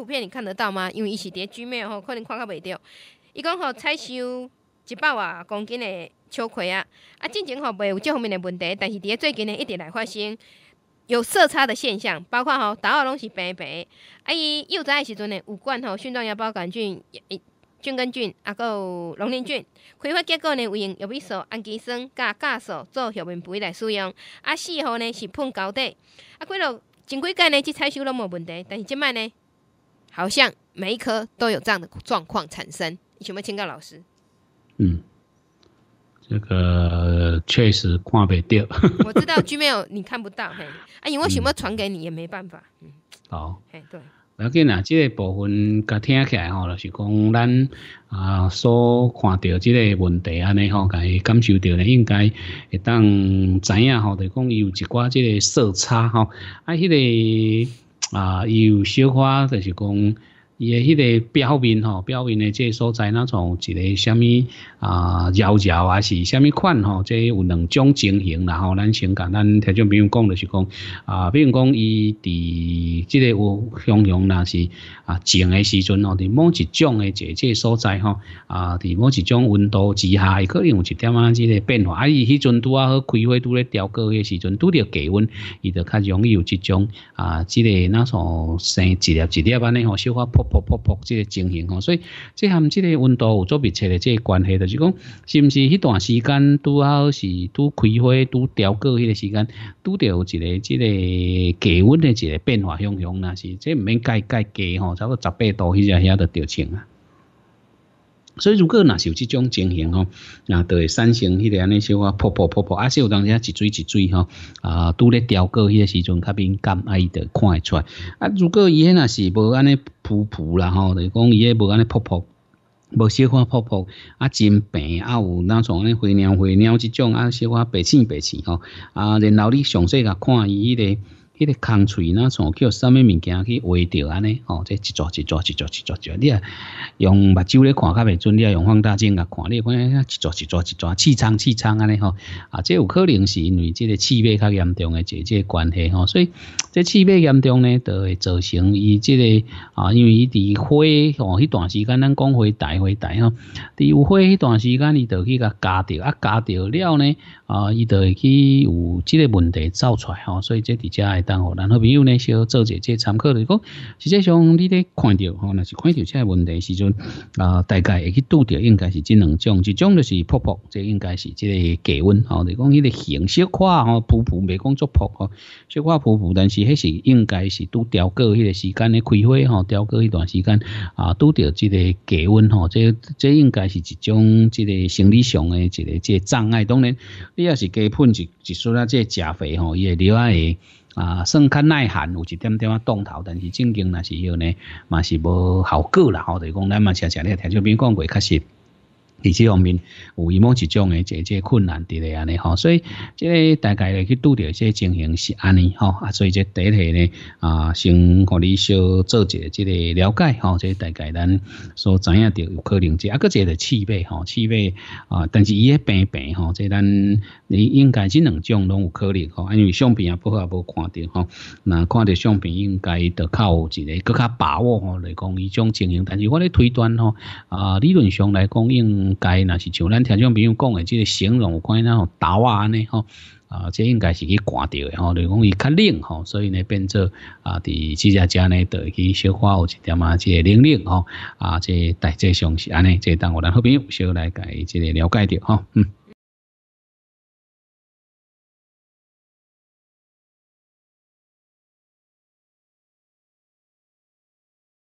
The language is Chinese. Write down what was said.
图片你看得到吗？因为伊是伫咧桌面吼，可能看较袂到。伊讲吼，采收一百瓦公斤的秋葵啊，啊，进前吼袂有这方面的问题，但是伫咧最近呢，一直来发生有色差的现象，包括吼，倒啊拢是白白，啊伊幼的时阵呢，有冠吼，肾状芽包杆菌、菌根菌，啊有龙鳞菌，开发结果呢，有用玉米素、氨基酸甲甲素做叶面肥来使用，啊四号呢是喷高底。啊过落前几间呢，即采收拢无问题，但是即摆呢。好像每一科都有这样的状况产生，你有没有请教老师？嗯，这个确实看不到。我知道居没有你看不到，哎，因为什么传给你也没办法。嗯，好，哎，对。我给拿这个部分，刚听起来哈，就是讲咱啊所看到这个问题啊，呢哈，该感受到呢，应该会当知影哈，就讲有一挂这个色差哈，啊，迄个。啊，有小可就是讲。伊诶迄个表面吼，表面诶即个所在那种一个虾物啊，妖娆啊是虾物款吼，即有两种情形，然后咱先讲，咱听种比如讲就是讲啊，比如讲伊伫即个有向阳，那是啊静诶时阵吼，伫某一种嘅即个所在吼啊，伫某一种温度之下，伊可能有一点啊即个变化，啊伊迄阵拄啊开花拄咧调果诶时阵，拄着低温，伊就较容易有即种啊，即个那种生一粒一粒安尼吼，小可破。噗噗噗，即个情形吼，所以即含即个温度有做密切的即个关系，就是讲，是不是迄段时间拄好是拄开花、拄凋过迄个时间，拄着有一个即个低温的一个变化汹象那是即唔免介介低吼，差不多十八度，迄只遐都着穿啊。所以，如果那是有这种情形吼，那会产生迄个安尼小花破破破破，啊，当时仔一水一水吼，啊，拄咧雕过迄个时阵较感，啊，伊着看会出。啊，如果伊迄那是无安尼噗噗啦吼，就讲伊迄无安尼破破，无小花破破，啊，真平，啊有那像安尼花鸟花鸟即种啊小花白翅白翅吼，啊，然后你详细甲看伊迄个。迄个空喙那从叫什么物件去歪掉安尼？哦，这一抓一抓一抓一抓，就你啊用目睭咧看，较袂准；你啊用放大镜啊看，你看一抓一抓一抓，气胀气胀安尼吼。啊，这有可能是因为即个气味较严重诶，这这关系吼。所以，即气味严重咧，就会造成伊即个啊，因为伊伫火吼迄段时间咱讲火大，火大吼。伫有火迄段时间，伊就去甲加掉，啊加掉了呢，啊，伊就会去有即个问题走出来吼。所以，即伫遮然后朋友呢，想做一下参考。如果实际上你咧看到吼，那是看到这个问题时阵，啊，大概会去拄着应该是这两种。一种就是瀑布，这应该是这个高温吼。你讲你的形小化吼，瀑布没工作破吼，小式化破但是迄是应该是拄调过迄个时间的开会吼，调过一段时间啊，拄着这个高温吼，这这应该是一种这个生理上的一个这障碍。当然，你要是喷一一就算这钾肥吼，也啊外。啊，算较耐寒，有一点点啊冻头，但是正经那是迄个嘛是无效果啦。吼，就是讲咱嘛常常咧听小明讲过，确实。伫这方面有伊某一种诶，即即困难伫咧安尼吼，所以即个大概咧去拄着个情形是安尼吼，啊，所以即第一题咧啊，先互你小做一个即个了解吼，即、哦、大概咱所知影着有可能即啊，搁即个气脉吼，气脉啊，但是伊诶病病吼，即咱你应该即两种拢有可能吼、因为相片也不好也无看着吼，那、看着相片应该着较有一个搁较把握吼来讲伊种情形，但是我咧推断吼啊，理论上来讲应。该那是像咱听众朋友讲的，即个形容，可看那种倒啊呢，吼啊，这应该是去刮掉的，吼，就讲伊较冷，吼，所以呢，变作啊，伫这家家呢，得去少花有一点啊，即个冷冷吼啊，即大志上是安尼，即当我咱好朋友少来解即个了解着吼，嗯。